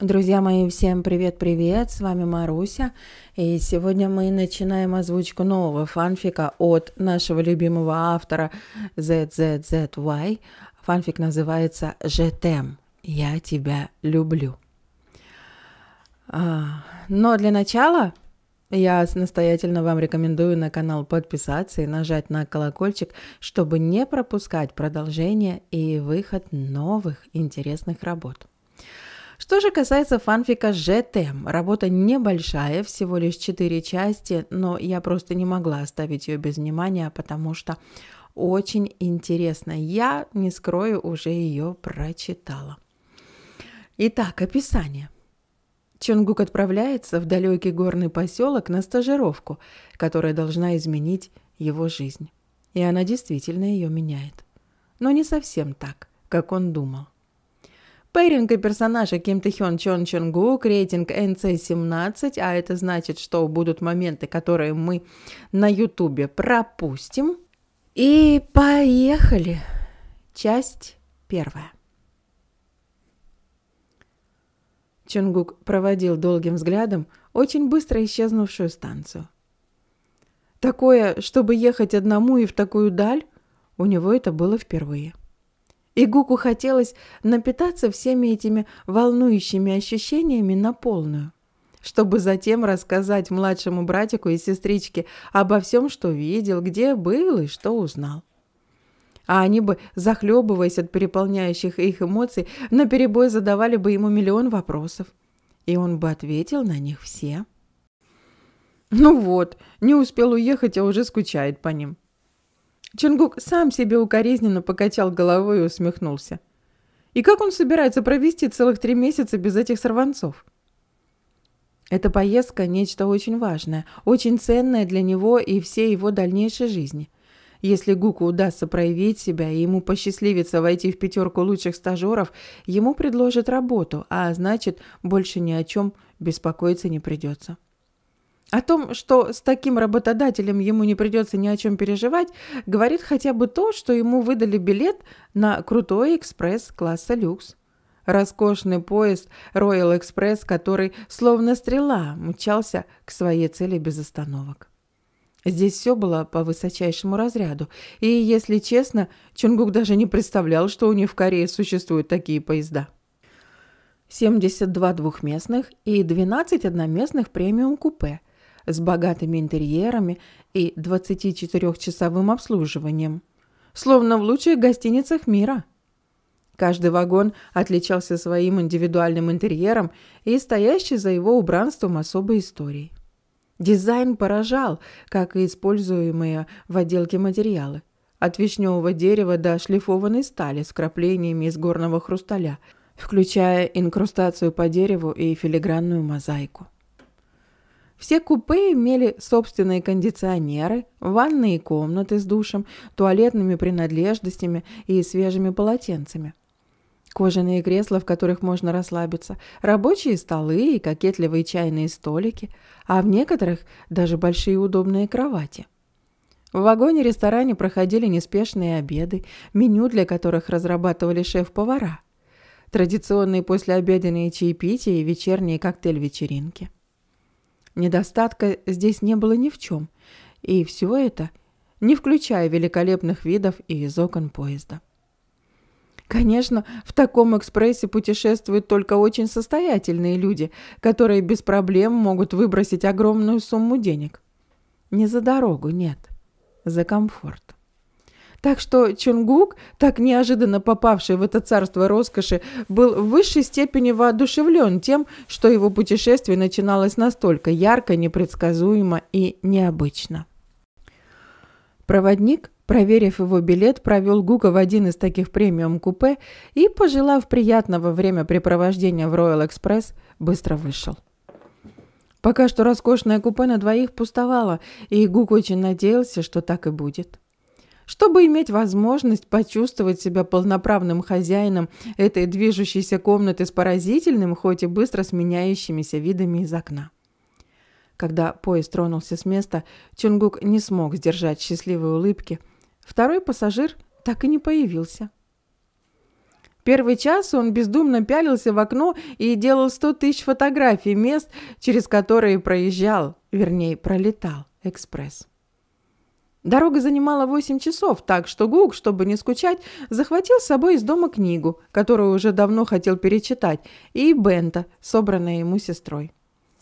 Друзья мои, всем привет-привет, с вами Маруся, и сегодня мы начинаем озвучку нового фанфика от нашего любимого автора ZZZY. Фанфик называется "ЖТМ. Я тебя люблю». А, но для начала я настоятельно вам рекомендую на канал подписаться и нажать на колокольчик, чтобы не пропускать продолжение и выход новых интересных работ. Что же касается фанфика ЖТМ, работа небольшая, всего лишь четыре части, но я просто не могла оставить ее без внимания, потому что очень интересно. Я, не скрою, уже ее прочитала. Итак, описание. Чонгук отправляется в далекий горный поселок на стажировку, которая должна изменить его жизнь. И она действительно ее меняет. Но не совсем так, как он думал. Пейринг и персонажа Ким Тэ Хён Чон Чонгук, рейтинг NC17, а это значит, что будут моменты, которые мы на ютубе пропустим. И поехали! Часть первая. Чонгук проводил долгим взглядом очень быстро исчезнувшую станцию. Такое, чтобы ехать одному и в такую даль, у него это было впервые. — и Гуку хотелось напитаться всеми этими волнующими ощущениями на полную, чтобы затем рассказать младшему братику и сестричке обо всем, что видел, где был и что узнал. А они бы, захлебываясь от переполняющих их эмоций, наперебой задавали бы ему миллион вопросов. И он бы ответил на них все. Ну вот, не успел уехать, а уже скучает по ним. Чунгук сам себе укоризненно покачал головой и усмехнулся. И как он собирается провести целых три месяца без этих сорванцов? Эта поездка – нечто очень важное, очень ценное для него и всей его дальнейшей жизни. Если Гуку удастся проявить себя и ему посчастливится войти в пятерку лучших стажеров, ему предложат работу, а значит, больше ни о чем беспокоиться не придется. О том, что с таким работодателем ему не придется ни о чем переживать, говорит хотя бы то, что ему выдали билет на крутой экспресс класса люкс. Роскошный поезд Royal Express, который словно стрела мчался к своей цели без остановок. Здесь все было по высочайшему разряду, и, если честно, Чунгук даже не представлял, что у них в Корее существуют такие поезда. 72 двухместных и 12 одноместных премиум-купе – с богатыми интерьерами и 24-часовым обслуживанием. Словно в лучших гостиницах мира. Каждый вагон отличался своим индивидуальным интерьером и стоящей за его убранством особой историей. Дизайн поражал, как и используемые в отделке материалы. От вишневого дерева до шлифованной стали с вкраплениями из горного хрусталя, включая инкрустацию по дереву и филигранную мозаику. Все купе имели собственные кондиционеры, ванные комнаты с душем, туалетными принадлежностями и свежими полотенцами. Кожаные кресла, в которых можно расслабиться, рабочие столы и кокетливые чайные столики, а в некоторых даже большие удобные кровати. В вагоне-ресторане проходили неспешные обеды, меню для которых разрабатывали шеф-повара. Традиционные послеобеденные чаепития и вечерние коктейль-вечеринки – Недостатка здесь не было ни в чем. И все это не включая великолепных видов и из окон поезда. Конечно, в таком экспрессе путешествуют только очень состоятельные люди, которые без проблем могут выбросить огромную сумму денег. Не за дорогу, нет, за комфорт. Так что Чунгук, так неожиданно попавший в это царство роскоши, был в высшей степени воодушевлен тем, что его путешествие начиналось настолько ярко, непредсказуемо и необычно. Проводник, проверив его билет, провел Гука в один из таких премиум-купе и, пожелав приятного времяпрепровождения в Royal Express, быстро вышел. Пока что роскошное купе на двоих пустовало, и Гук очень надеялся, что так и будет чтобы иметь возможность почувствовать себя полноправным хозяином этой движущейся комнаты с поразительным, хоть и быстро сменяющимися видами из окна. Когда поезд тронулся с места, Чунгук не смог сдержать счастливой улыбки. Второй пассажир так и не появился. Первый час он бездумно пялился в окно и делал сто тысяч фотографий мест, через которые проезжал, вернее, пролетал экспресс. Дорога занимала 8 часов, так что Гук, чтобы не скучать, захватил с собой из дома книгу, которую уже давно хотел перечитать, и Бента, собранная ему сестрой.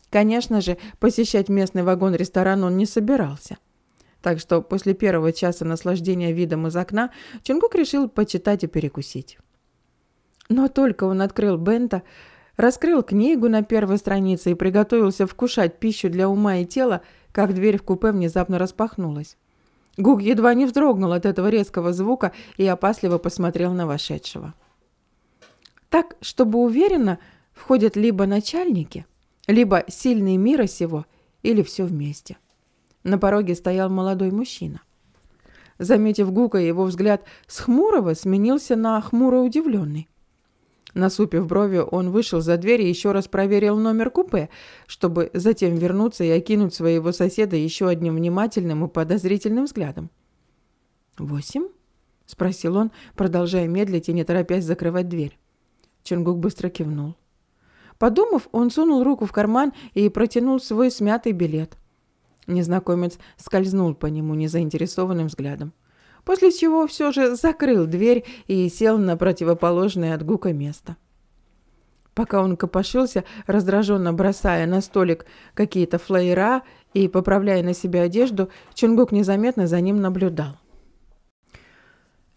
Конечно же, посещать местный вагон-ресторан он не собирался. Так что после первого часа наслаждения видом из окна Чунгук решил почитать и перекусить. Но только он открыл Бента, раскрыл книгу на первой странице и приготовился вкушать пищу для ума и тела, как дверь в купе внезапно распахнулась. Гук едва не вздрогнул от этого резкого звука и опасливо посмотрел на вошедшего. Так, чтобы уверенно, входят либо начальники, либо сильные мира сего, или все вместе. На пороге стоял молодой мужчина. Заметив Гука, его взгляд с хмурого сменился на хмуро удивленный. Насупив брови, он вышел за дверь и еще раз проверил номер купе, чтобы затем вернуться и окинуть своего соседа еще одним внимательным и подозрительным взглядом. «Восемь?» – спросил он, продолжая медлить и не торопясь закрывать дверь. Чингук быстро кивнул. Подумав, он сунул руку в карман и протянул свой смятый билет. Незнакомец скользнул по нему незаинтересованным взглядом после чего все же закрыл дверь и сел на противоположное от гука место. Пока он копошился, раздраженно бросая на столик какие-то флаера и поправляя на себе одежду, Чунгук незаметно за ним наблюдал.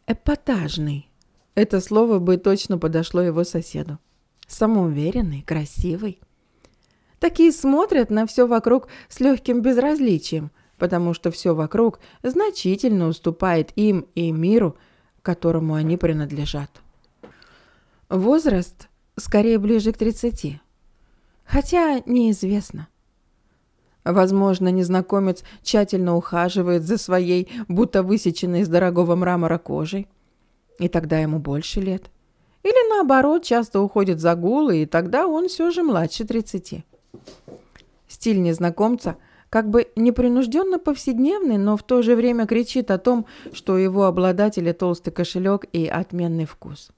«Эпатажный» — это слово бы точно подошло его соседу. «Самоуверенный, красивый». Такие смотрят на все вокруг с легким безразличием – потому что все вокруг значительно уступает им и миру, которому они принадлежат. Возраст скорее ближе к 30, хотя неизвестно. Возможно, незнакомец тщательно ухаживает за своей, будто высеченной из дорогого мрамора кожей, и тогда ему больше лет. Или наоборот, часто уходит за гулы, и тогда он все же младше 30. Стиль незнакомца – как бы непринужденно повседневный, но в то же время кричит о том, что его обладатели толстый кошелек и отменный вкус.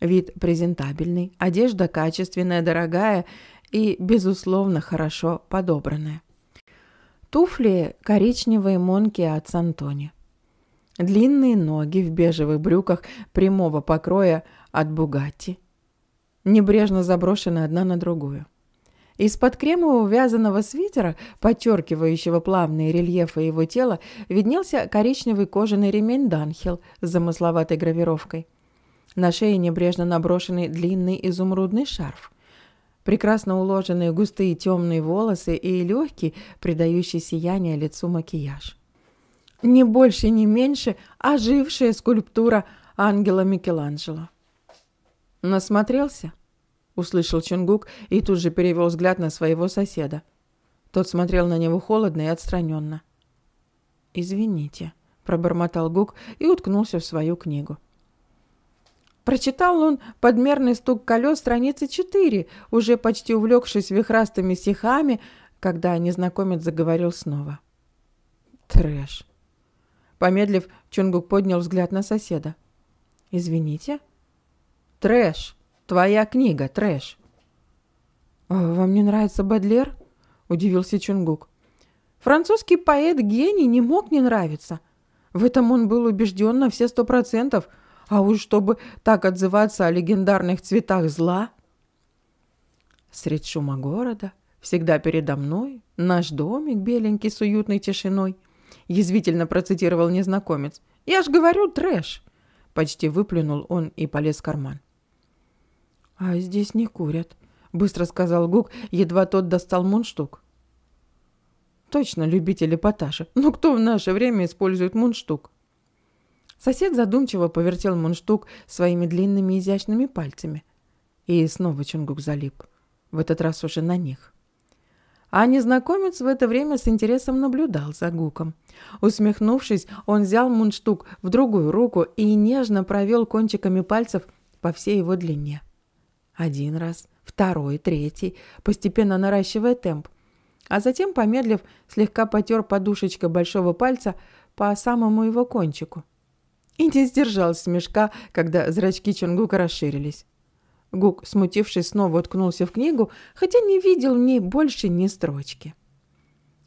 Вид презентабельный, одежда качественная, дорогая и, безусловно, хорошо подобранная. Туфли коричневые монки от Сантони. Длинные ноги в бежевых брюках прямого покроя от Бугатти. Небрежно заброшены одна на другую. Из-под кремового вязаного свитера, подчеркивающего плавные рельефы его тела, виднелся коричневый кожаный ремень Данхил с замысловатой гравировкой. На шее небрежно наброшенный длинный изумрудный шарф. Прекрасно уложенные густые темные волосы и легкий, придающий сияние лицу макияж. Не больше, ни меньше ожившая скульптура ангела Микеланджело. Насмотрелся? —– услышал Чунгук и тут же перевел взгляд на своего соседа. Тот смотрел на него холодно и отстраненно. «Извините», – пробормотал Гук и уткнулся в свою книгу. Прочитал он подмерный стук колес страницы 4, уже почти увлекшись вихрастыми стихами, когда незнакомец заговорил снова. «Трэш». Помедлив, Чунгук поднял взгляд на соседа. «Извините?» «Трэш», Твоя книга, трэш». А, «Вам не нравится Бадлер?» – удивился Чунгук. «Французский поэт-гений не мог не нравиться. В этом он был убежден на все сто процентов, а уж чтобы так отзываться о легендарных цветах зла...» Средь шума города, всегда передо мной, наш домик беленький с уютной тишиной, язвительно процитировал незнакомец. «Я ж говорю, трэш!» Почти выплюнул он и полез в карман. А здесь не курят, быстро сказал Гук, едва тот достал мундштук. Точно любители поташи. Но ну, кто в наше время использует мундштук? Сосед задумчиво повертел мундштук своими длинными изящными пальцами. И снова Чунгук залип. В этот раз уже на них. А незнакомец в это время с интересом наблюдал за Гуком. Усмехнувшись, он взял мундштук в другую руку и нежно провел кончиками пальцев по всей его длине. Один раз, второй, третий, постепенно наращивая темп. А затем, помедлив, слегка потер подушечкой большого пальца по самому его кончику. И не сдержал смешка, когда зрачки Чонгука расширились. Гук, смутившись, снова уткнулся в книгу, хотя не видел в ней больше ни строчки.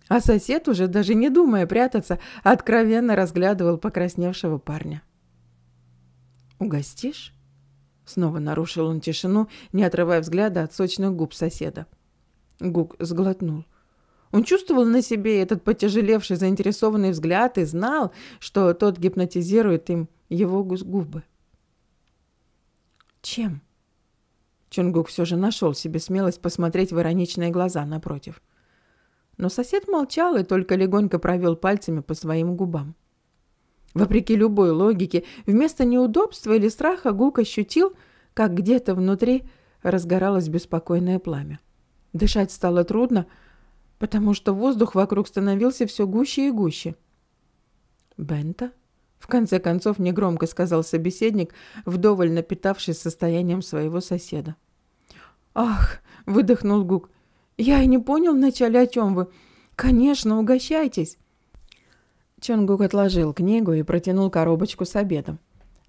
А сосед, уже даже не думая прятаться, откровенно разглядывал покрасневшего парня. «Угостишь?» Снова нарушил он тишину, не отрывая взгляда от сочных губ соседа. Гук сглотнул. Он чувствовал на себе этот потяжелевший заинтересованный взгляд и знал, что тот гипнотизирует им его губы. «Чем?» Чунгук все же нашел себе смелость посмотреть в ироничные глаза напротив. Но сосед молчал и только легонько провел пальцами по своим губам. Вопреки любой логике, вместо неудобства или страха Гук ощутил, как где-то внутри разгоралось беспокойное пламя. Дышать стало трудно, потому что воздух вокруг становился все гуще и гуще. «Бента?» — в конце концов негромко сказал собеседник, вдоволь напитавшись состоянием своего соседа. «Ах!» — выдохнул Гук. «Я и не понял вначале, о чем вы. Конечно, угощайтесь!» Чонгук отложил книгу и протянул коробочку с обедом.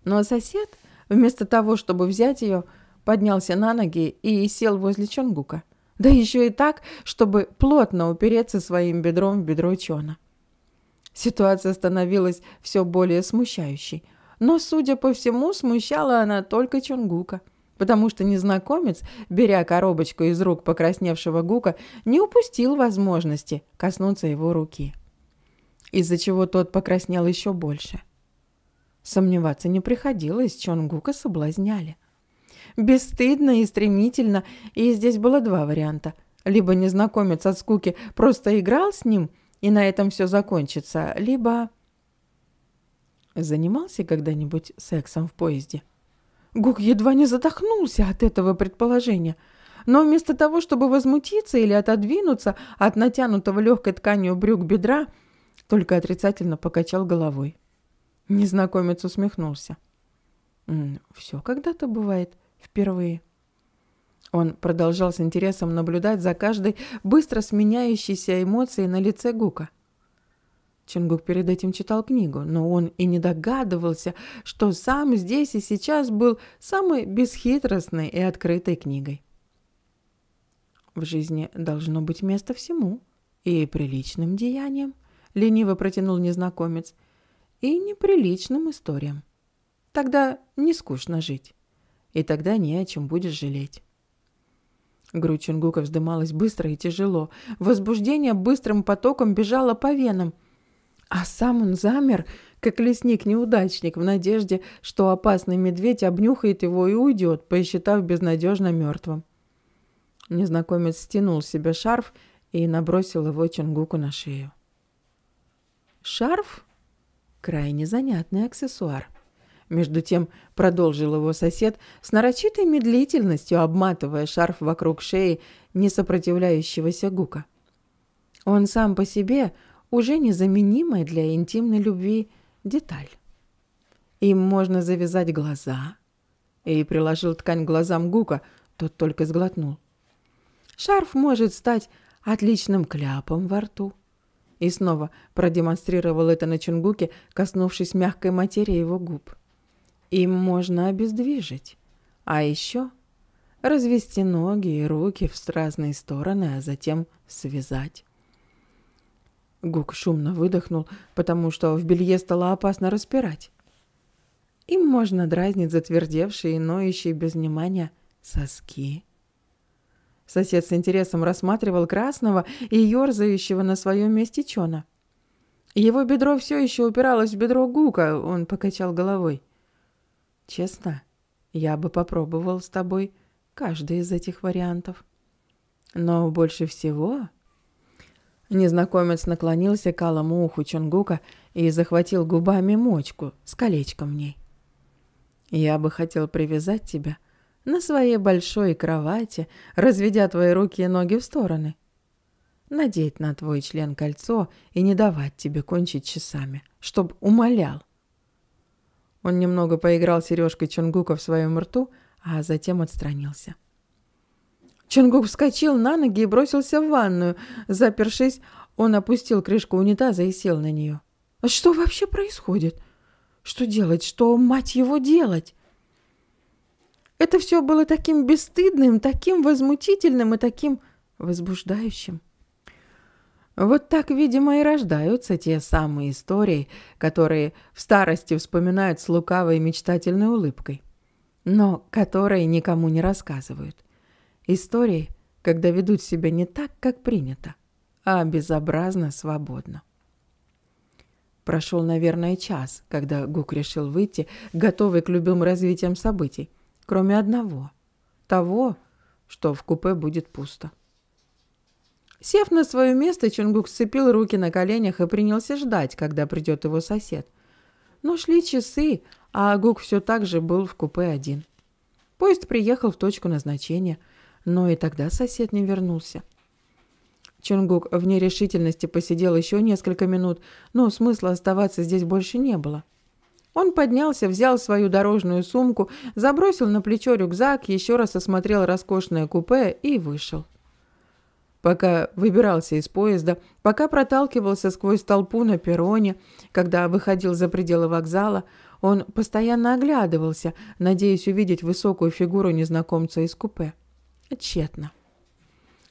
Но сосед, вместо того, чтобы взять ее, поднялся на ноги и сел возле Чонгука. Да еще и так, чтобы плотно упереться своим бедром в бедро Чона. Ситуация становилась все более смущающей. Но, судя по всему, смущала она только Чонгука. Потому что незнакомец, беря коробочку из рук покрасневшего Гука, не упустил возможности коснуться его руки из-за чего тот покраснел еще больше. Сомневаться не приходилось, Чонгука соблазняли. Бесстыдно и стремительно, и здесь было два варианта. Либо незнакомец от скуки просто играл с ним, и на этом все закончится, либо... Занимался когда-нибудь сексом в поезде? Гук едва не задохнулся от этого предположения – но вместо того, чтобы возмутиться или отодвинуться от натянутого легкой тканью брюк бедра, только отрицательно покачал головой. Незнакомец усмехнулся. «Все когда-то бывает впервые». Он продолжал с интересом наблюдать за каждой быстро сменяющейся эмоцией на лице Гука. Чингук перед этим читал книгу, но он и не догадывался, что сам здесь и сейчас был самой бесхитростной и открытой книгой. В жизни должно быть место всему и приличным деяниям лениво протянул незнакомец, и неприличным историям. Тогда не скучно жить, и тогда не о чем будешь жалеть. Грудь Чунгука вздымалась быстро и тяжело. Возбуждение быстрым потоком бежало по венам. А сам он замер, как лесник-неудачник, в надежде, что опасный медведь обнюхает его и уйдет, посчитав безнадежно мертвым. Незнакомец стянул себе шарф и набросил его Чунгуку на шею. Шарф – крайне занятный аксессуар. Между тем продолжил его сосед с нарочитой медлительностью, обматывая шарф вокруг шеи несопротивляющегося гука. Он сам по себе уже незаменимая для интимной любви деталь. Им можно завязать глаза. И приложил ткань глазам Гука, тот только сглотнул. Шарф может стать отличным кляпом во рту. И снова продемонстрировал это на Чунгуке, коснувшись мягкой материи его губ. Им можно обездвижить. А еще развести ноги и руки в разные стороны, а затем связать. Гук шумно выдохнул, потому что в белье стало опасно распирать. Им можно дразнить затвердевшие и ноющие без внимания соски. Сосед с интересом рассматривал красного и ерзающего на своем месте Чона. Его бедро все еще упиралось в бедро Гука, он покачал головой. «Честно, я бы попробовал с тобой каждый из этих вариантов. Но больше всего...» Незнакомец наклонился к алому уху Чонгука и захватил губами мочку с колечком в ней. «Я бы хотел привязать тебя на своей большой кровати, разведя твои руки и ноги в стороны. Надеть на твой член кольцо и не давать тебе кончить часами, чтоб умолял. Он немного поиграл сережкой Чонгука в своем рту, а затем отстранился. Чонгук вскочил на ноги и бросился в ванную. Запершись, он опустил крышку унитаза и сел на нее. «А «Что вообще происходит? Что делать? Что, мать его, делать?» Это все было таким бесстыдным, таким возмутительным и таким возбуждающим. Вот так, видимо, и рождаются те самые истории, которые в старости вспоминают с лукавой мечтательной улыбкой, но которые никому не рассказывают. Истории, когда ведут себя не так, как принято, а безобразно свободно. Прошел, наверное, час, когда Гук решил выйти, готовый к любым развитиям событий кроме одного. Того, что в купе будет пусто. Сев на свое место, Чунгук сцепил руки на коленях и принялся ждать, когда придет его сосед. Но шли часы, а Гук все так же был в купе один. Поезд приехал в точку назначения, но и тогда сосед не вернулся. Чунгук в нерешительности посидел еще несколько минут, но смысла оставаться здесь больше не было. Он поднялся, взял свою дорожную сумку, забросил на плечо рюкзак, еще раз осмотрел роскошное купе и вышел. Пока выбирался из поезда, пока проталкивался сквозь толпу на перроне, когда выходил за пределы вокзала, он постоянно оглядывался, надеясь увидеть высокую фигуру незнакомца из купе. Тщетно.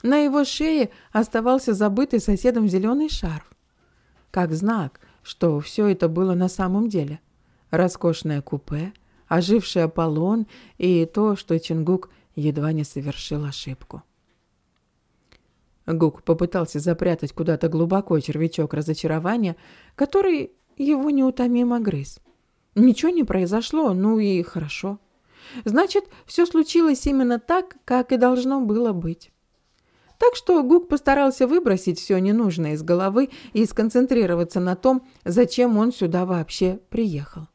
На его шее оставался забытый соседом зеленый шарф. Как знак, что все это было на самом деле роскошное купе, оживший Аполлон и то, что Чингук едва не совершил ошибку. Гук попытался запрятать куда-то глубоко червячок разочарования, который его неутомимо грыз. Ничего не произошло, ну и хорошо. Значит, все случилось именно так, как и должно было быть. Так что Гук постарался выбросить все ненужное из головы и сконцентрироваться на том, зачем он сюда вообще приехал.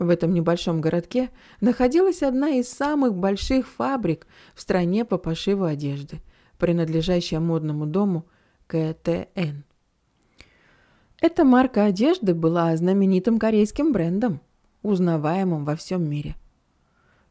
В этом небольшом городке находилась одна из самых больших фабрик в стране по пошиву одежды, принадлежащая модному дому КТН. Эта марка одежды была знаменитым корейским брендом, узнаваемым во всем мире.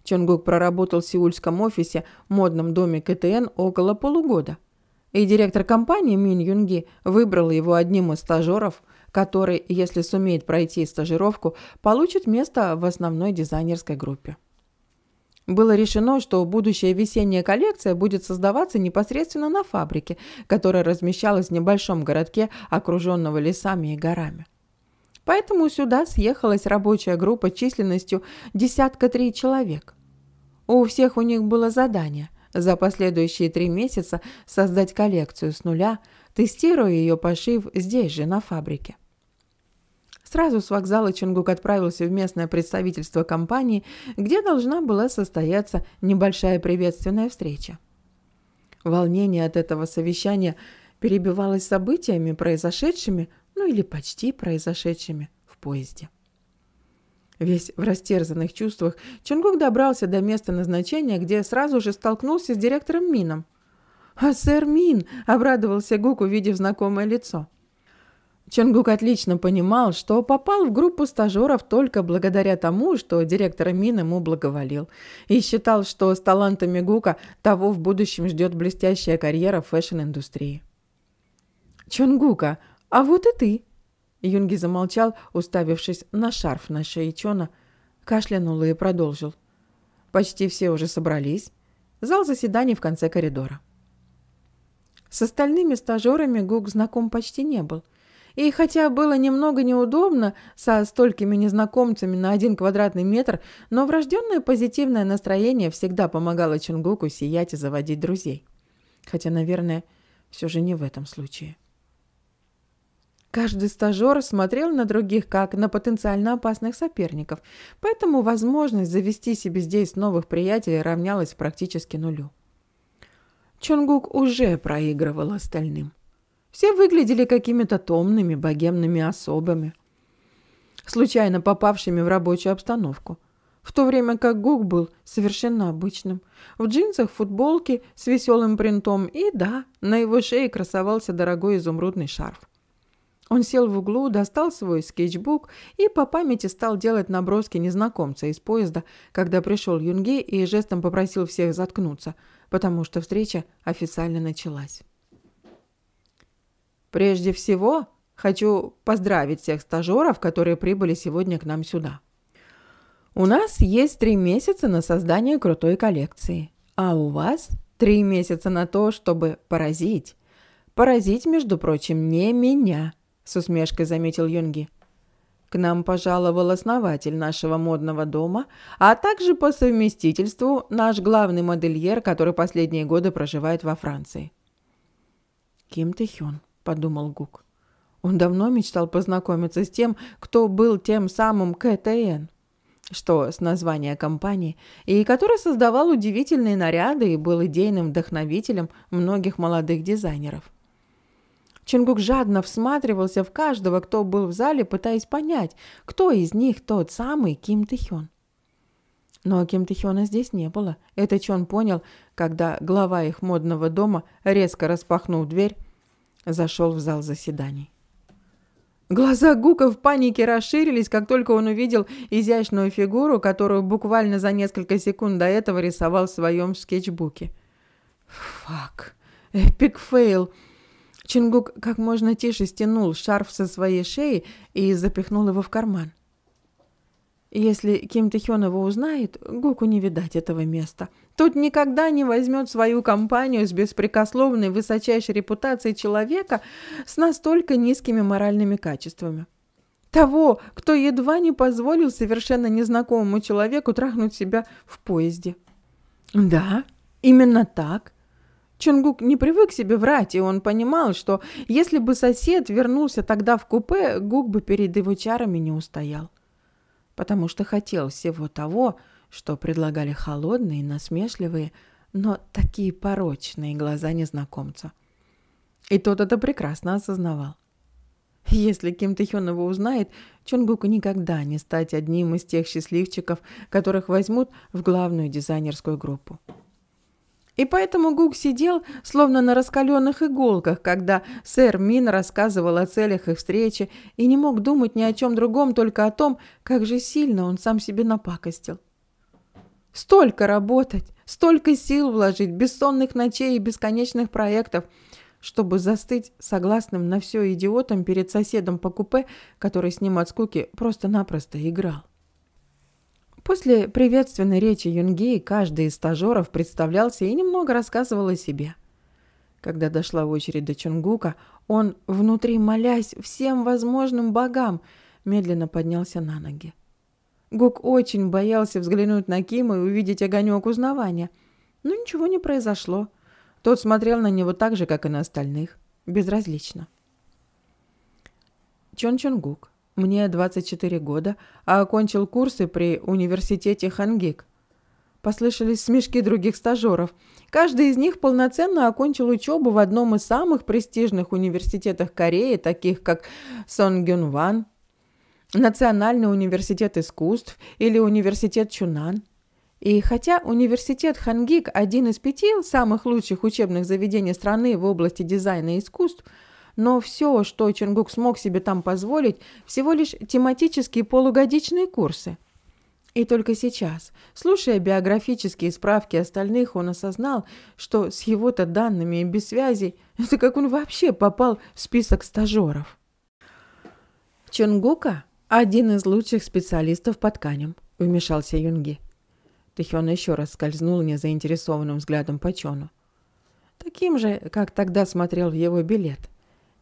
Чонгук проработал в сеульском офисе модном доме КТН около полугода – и директор компании Мин Юнги выбрал его одним из стажеров, который, если сумеет пройти стажировку, получит место в основной дизайнерской группе. Было решено, что будущая весенняя коллекция будет создаваться непосредственно на фабрике, которая размещалась в небольшом городке, окруженного лесами и горами. Поэтому сюда съехалась рабочая группа численностью десятка три человек. У всех у них было задание – за последующие три месяца создать коллекцию с нуля, тестируя ее пошив здесь же, на фабрике. Сразу с вокзала Чунгук отправился в местное представительство компании, где должна была состояться небольшая приветственная встреча. Волнение от этого совещания перебивалось событиями, произошедшими, ну или почти произошедшими в поезде. Весь в растерзанных чувствах, Чонгук добрался до места назначения, где сразу же столкнулся с директором Мином. «А сэр Мин!» – обрадовался Гук, увидев знакомое лицо. Чонгук отлично понимал, что попал в группу стажеров только благодаря тому, что директор Мин ему благоволил, и считал, что с талантами Гука того в будущем ждет блестящая карьера в фэшн-индустрии. «Чонгука, а вот и ты!» Юнги замолчал, уставившись на шарф на шее Чона, кашлянул и продолжил. Почти все уже собрались. Зал заседаний в конце коридора. С остальными стажерами Гук знаком почти не был. И хотя было немного неудобно со столькими незнакомцами на один квадратный метр, но врожденное позитивное настроение всегда помогало Чунгуку сиять и заводить друзей. Хотя, наверное, все же не в этом случае. Каждый стажер смотрел на других как на потенциально опасных соперников, поэтому возможность завести себе здесь новых приятелей равнялась практически нулю. Чонгук уже проигрывал остальным. Все выглядели какими-то томными, богемными особами, случайно попавшими в рабочую обстановку, в то время как Гук был совершенно обычным, в джинсах, футболке с веселым принтом и, да, на его шее красовался дорогой изумрудный шарф. Он сел в углу, достал свой скетчбук и по памяти стал делать наброски незнакомца из поезда, когда пришел Юнги и жестом попросил всех заткнуться, потому что встреча официально началась. «Прежде всего, хочу поздравить всех стажеров, которые прибыли сегодня к нам сюда. У нас есть три месяца на создание крутой коллекции, а у вас три месяца на то, чтобы поразить. Поразить, между прочим, не меня» с усмешкой заметил Юнги. К нам пожаловал основатель нашего модного дома, а также по совместительству наш главный модельер, который последние годы проживает во Франции. «Ким Тэ Хён», — подумал Гук. Он давно мечтал познакомиться с тем, кто был тем самым КТН, что с названия компании, и который создавал удивительные наряды и был идейным вдохновителем многих молодых дизайнеров. Чингук жадно всматривался в каждого, кто был в зале, пытаясь понять, кто из них тот самый Ким Тихён. Но Ким Тихёна здесь не было. Это Чон понял, когда глава их модного дома, резко распахнув дверь, зашел в зал заседаний. Глаза Гука в панике расширились, как только он увидел изящную фигуру, которую буквально за несколько секунд до этого рисовал в своем скетчбуке. «Фак! Эпик фейл!» Чингук как можно тише стянул шарф со своей шеи и запихнул его в карман. Если Ким Тэхён его узнает, Гуку не видать этого места. Тот никогда не возьмет свою компанию с беспрекословной высочайшей репутацией человека с настолько низкими моральными качествами. Того, кто едва не позволил совершенно незнакомому человеку трахнуть себя в поезде. Да, именно так. Чонгук не привык к себе врать, и он понимал, что если бы сосед вернулся тогда в купе, Гук бы перед его чарами не устоял. Потому что хотел всего того, что предлагали холодные, насмешливые, но такие порочные глаза незнакомца. И тот это прекрасно осознавал. Если Ким Тэхён его узнает, Чонгуку никогда не стать одним из тех счастливчиков, которых возьмут в главную дизайнерскую группу. И поэтому Гук сидел, словно на раскаленных иголках, когда сэр Мин рассказывал о целях их встречи и не мог думать ни о чем другом, только о том, как же сильно он сам себе напакостил. Столько работать, столько сил вложить, бессонных ночей и бесконечных проектов, чтобы застыть согласным на все идиотом перед соседом по купе, который с ним от скуки просто-напросто играл. После приветственной речи Юнги каждый из стажеров представлялся и немного рассказывал о себе. Когда дошла очередь до Чунгука, он, внутри молясь всем возможным богам, медленно поднялся на ноги. Гук очень боялся взглянуть на Кима и увидеть огонек узнавания. Но ничего не произошло. Тот смотрел на него так же, как и на остальных, безразлично. Чон Чонгук мне 24 года, а окончил курсы при университете Хангик. Послышались смешки других стажеров. Каждый из них полноценно окончил учебу в одном из самых престижных университетов Кореи, таких как Сонгюнван, Национальный университет искусств или университет Чунан. И хотя университет Хангик один из пяти самых лучших учебных заведений страны в области дизайна и искусств – но все, что Чингук смог себе там позволить, всего лишь тематические полугодичные курсы. И только сейчас, слушая биографические справки остальных, он осознал, что с его-то данными и без связей, это как он вообще попал в список стажеров. Чунгука – один из лучших специалистов по тканям, вмешался Юнги. Тэхён еще раз скользнул незаинтересованным взглядом по Чону. Таким же, как тогда смотрел в его билет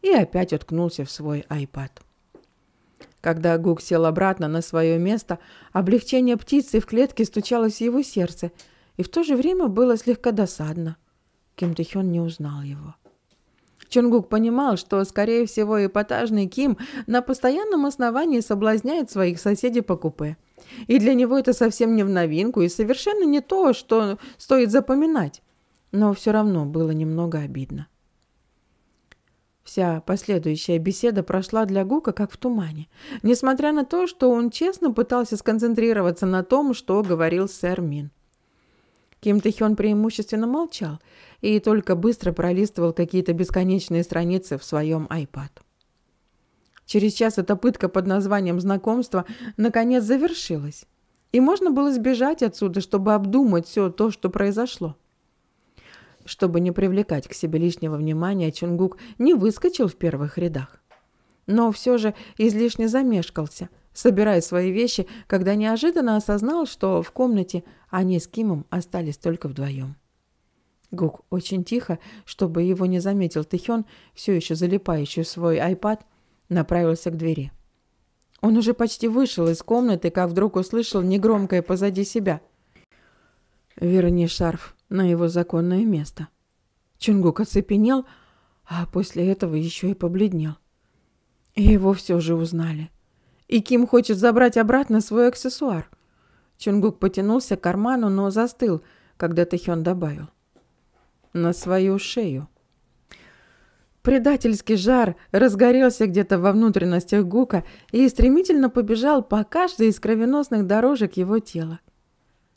и опять уткнулся в свой iPad. Когда Гук сел обратно на свое место, облегчение птицы в клетке стучалось в его сердце, и в то же время было слегка досадно. Ким Тихён не узнал его. Чонгук понимал, что, скорее всего, эпатажный Ким на постоянном основании соблазняет своих соседей по купе. И для него это совсем не в новинку и совершенно не то, что стоит запоминать. Но все равно было немного обидно. Вся последующая беседа прошла для Гука как в тумане, несмотря на то, что он честно пытался сконцентрироваться на том, что говорил сэр Мин. Ким Тэхён преимущественно молчал и только быстро пролистывал какие-то бесконечные страницы в своем iPad. Через час эта пытка под названием «Знакомство» наконец завершилась, и можно было сбежать отсюда, чтобы обдумать все то, что произошло. Чтобы не привлекать к себе лишнего внимания, Чунгук не выскочил в первых рядах. Но все же излишне замешкался, собирая свои вещи, когда неожиданно осознал, что в комнате они с Кимом остались только вдвоем. Гук очень тихо, чтобы его не заметил Тихён, все еще залипающий в свой айпад, направился к двери. Он уже почти вышел из комнаты, как вдруг услышал негромкое позади себя. «Верни шарф» на его законное место. Чунгук оцепенел, а после этого еще и побледнел. И его все же узнали. И Ким хочет забрать обратно свой аксессуар. Чунгук потянулся к карману, но застыл, когда Тэхён добавил. «На свою шею». Предательский жар разгорелся где-то во внутренностях Гука и стремительно побежал по каждой из кровеносных дорожек его тела.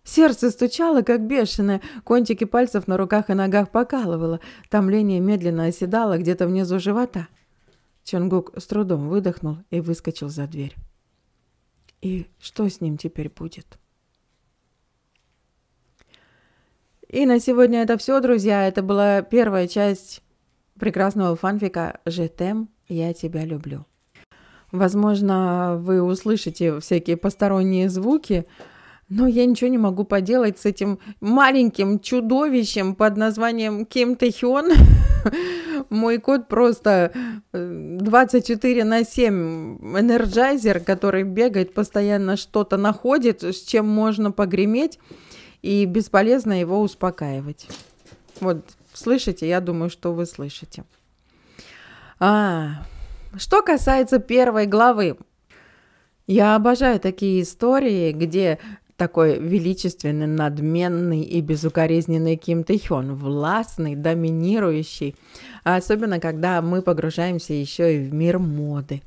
Сердце стучало, как бешеное, кончики пальцев на руках и ногах покалывало, томление медленно оседало где-то внизу живота. Чонгук с трудом выдохнул и выскочил за дверь. И что с ним теперь будет? И на сегодня это все, друзья. Это была первая часть прекрасного фанфика «Жетем, я тебя люблю». Возможно, вы услышите всякие посторонние звуки, но я ничего не могу поделать с этим маленьким чудовищем под названием Ким Тэ Хён. Мой кот просто 24 э, на 7 энерджайзер, который бегает, постоянно что-то находит, с чем можно погреметь, и бесполезно его успокаивать. Вот, слышите? Я думаю, что вы слышите. А, что касается первой главы, я обожаю такие истории, где такой величественный, надменный и безукоризненный Ким Тэ Хён, властный, доминирующий, особенно когда мы погружаемся еще и в мир моды.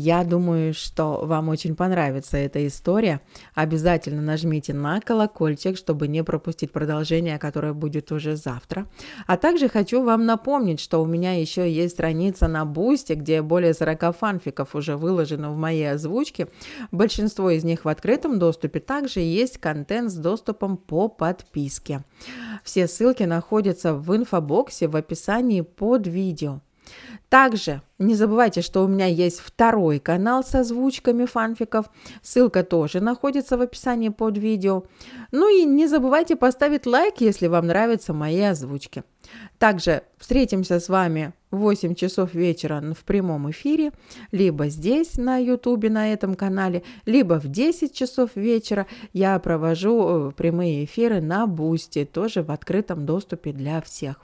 Я думаю, что вам очень понравится эта история. Обязательно нажмите на колокольчик, чтобы не пропустить продолжение, которое будет уже завтра. А также хочу вам напомнить, что у меня еще есть страница на Бусте, где более 40 фанфиков уже выложено в моей озвучке. Большинство из них в открытом доступе. Также есть контент с доступом по подписке. Все ссылки находятся в инфобоксе в описании под видео. Также не забывайте, что у меня есть второй канал со звучками фанфиков. Ссылка тоже находится в описании под видео. Ну и не забывайте поставить лайк, если вам нравятся мои озвучки. Также встретимся с вами в 8 часов вечера в прямом эфире, либо здесь на YouTube на этом канале, либо в 10 часов вечера я провожу э, прямые эфиры на Бусти, тоже в открытом доступе для всех.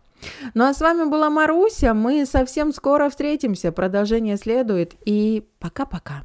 Ну а с вами была Маруся. Мы совсем скоро встретимся. Продолжение следует. И пока-пока.